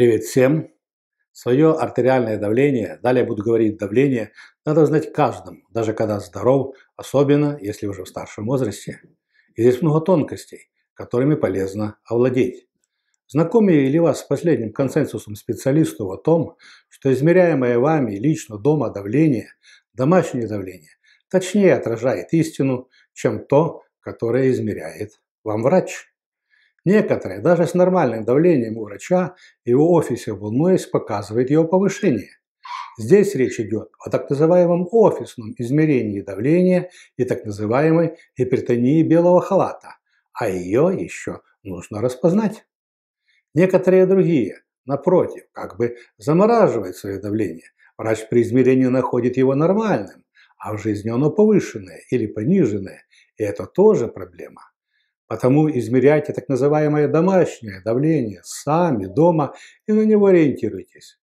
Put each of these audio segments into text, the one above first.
Привет всем! Свое артериальное давление, далее буду говорить давление, надо знать каждому, даже когда здоров, особенно если уже в старшем возрасте. И здесь много тонкостей, которыми полезно овладеть. Знакомили ли вас с последним консенсусом специалистов о том, что измеряемое вами лично дома давление, домашнее давление, точнее отражает истину, чем то, которое измеряет вам врач? Некоторые, даже с нормальным давлением у врача, его офисе волнуясь, показывает его повышение. Здесь речь идет о так называемом офисном измерении давления и так называемой гипертонии белого халата, а ее еще нужно распознать. Некоторые другие, напротив, как бы замораживают свое давление. Врач при измерении находит его нормальным, а в жизни оно повышенное или пониженное, и это тоже проблема. Потому а измеряйте так называемое домашнее давление сами, дома, и на него ориентируйтесь.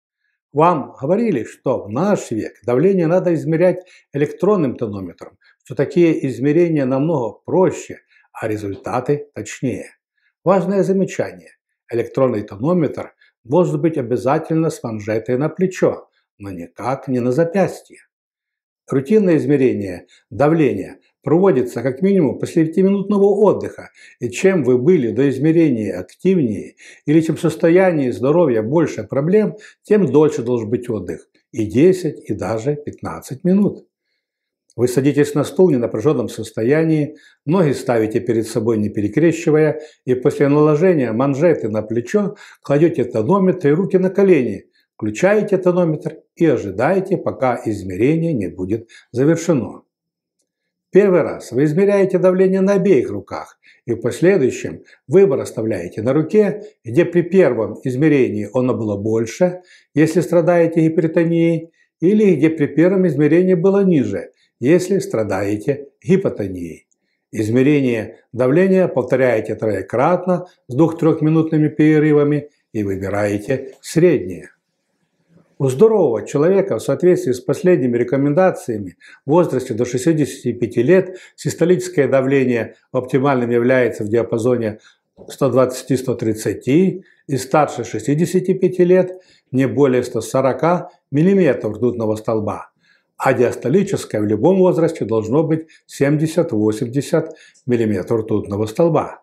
Вам говорили, что в наш век давление надо измерять электронным тонометром, что такие измерения намного проще, а результаты точнее. Важное замечание. Электронный тонометр может быть обязательно с манжетой на плечо, но никак не на запястье. Рутинное измерение давления проводится как минимум после 5-минутного отдыха, и чем вы были до измерения активнее или чем в состоянии здоровья больше проблем, тем дольше должен быть отдых – и 10, и даже 15 минут. Вы садитесь на стул в ненапряженном состоянии, ноги ставите перед собой не перекрещивая, и после наложения манжеты на плечо кладете тонометр и руки на колени, включаете тонометр и ожидаете, пока измерение не будет завершено. Первый раз вы измеряете давление на обеих руках и в последующем выбор оставляете на руке, где при первом измерении оно было больше, если страдаете гипертонией, или где при первом измерении было ниже, если страдаете гипотонией. Измерение давления повторяете троекратно с двух-трехминутными перерывами и выбираете среднее. У здорового человека в соответствии с последними рекомендациями в возрасте до 65 лет систолическое давление оптимальным является в диапазоне 120-130 и старше 65 лет не более 140 мм ртутного столба, а диастолическое в любом возрасте должно быть 70-80 мм ртутного столба.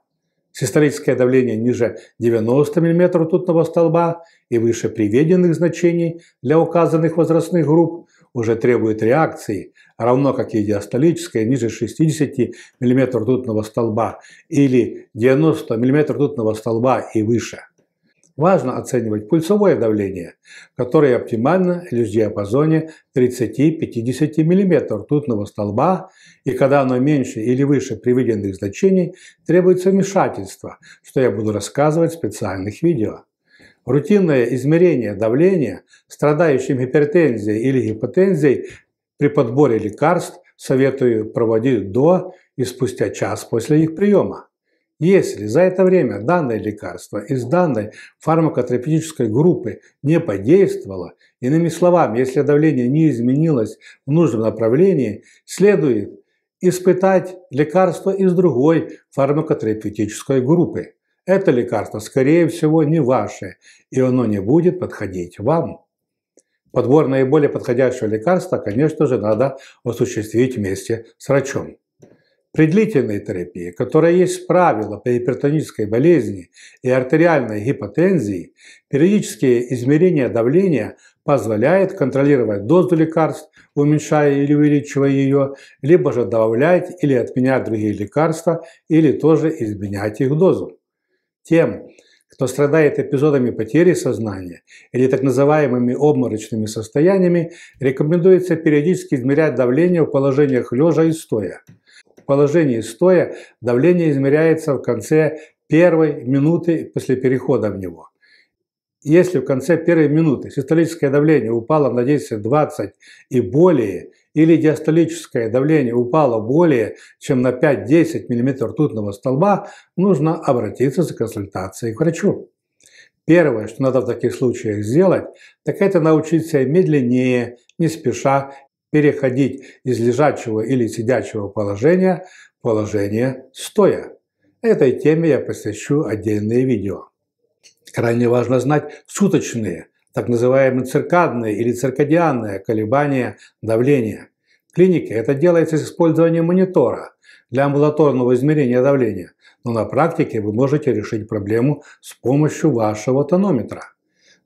Систолическое давление ниже 90 мм ртутного столба и выше приведенных значений для указанных возрастных групп уже требует реакции, равно как и диастолическое ниже 60 мм ртутного столба или 90 мм ртутного столба и выше – важно оценивать пульсовое давление, которое оптимально лишь в диапазоне 30-50 мм ртутного столба, и когда оно меньше или выше приведенных значений, требуется вмешательство, что я буду рассказывать в специальных видео. Рутинное измерение давления страдающим гипертензией или гипотензией при подборе лекарств советую проводить до и спустя час после их приема. Если за это время данное лекарство из данной фармакотерапевтической группы не подействовало, иными словами, если давление не изменилось в нужном направлении, следует испытать лекарство из другой фармакотерапевтической группы. Это лекарство, скорее всего, не ваше, и оно не будет подходить вам. Подбор наиболее подходящего лекарства, конечно же, надо осуществить вместе с врачом. При длительной терапии, которая есть правило по гипертонической болезни и артериальной гипотензии, периодические измерения давления позволяет контролировать дозу лекарств, уменьшая или увеличивая ее, либо же добавлять или отменять другие лекарства, или тоже изменять их дозу. Тем, кто страдает эпизодами потери сознания или так называемыми обморочными состояниями, рекомендуется периодически измерять давление в положениях лежа и стоя. В положении стоя давление измеряется в конце первой минуты после перехода в него. Если в конце первой минуты систолическое давление упало на 10-20 и более, или диастолическое давление упало более, чем на 5-10 мм ртутного столба, нужно обратиться за консультацией к врачу. Первое, что надо в таких случаях сделать, так это научиться медленнее, не спеша переходить из лежачего или сидячего положения в положение стоя. Этой теме я посвящу отдельное видео. Крайне важно знать суточные, так называемые циркадные или циркадианные колебания давления. В клинике это делается с использованием монитора для амбулаторного измерения давления, но на практике вы можете решить проблему с помощью вашего тонометра.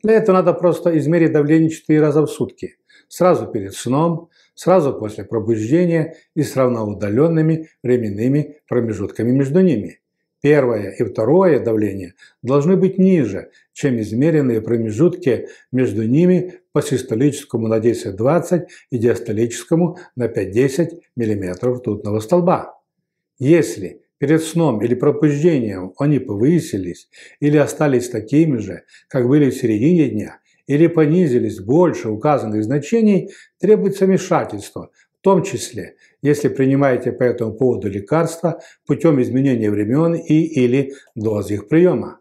Для этого надо просто измерить давление 4 раза в сутки, сразу перед сном, сразу после пробуждения и с равноудаленными временными промежутками между ними. Первое и второе давление должны быть ниже, чем измеренные промежутки между ними по систолическому на 10-20 и диастолическому на 5-10 мм ртутного столба. Если перед сном или пробуждением они повысились или остались такими же, как были в середине дня, или понизились больше указанных значений, требуется вмешательство, в том числе, если принимаете по этому поводу лекарства путем изменения времен и или доз их приема.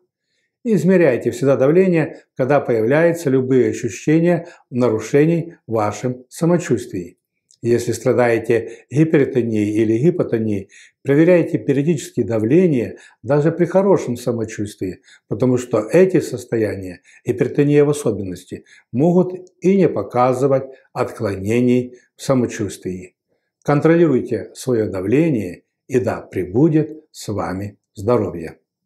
Измеряйте всегда давление, когда появляются любые ощущения нарушений в вашем самочувствии. Если страдаете гипертонией или гипотонией, проверяйте периодически давление даже при хорошем самочувствии, потому что эти состояния, гипертония в особенности, могут и не показывать отклонений в самочувствии. Контролируйте свое давление, и да, прибудет с вами здоровье.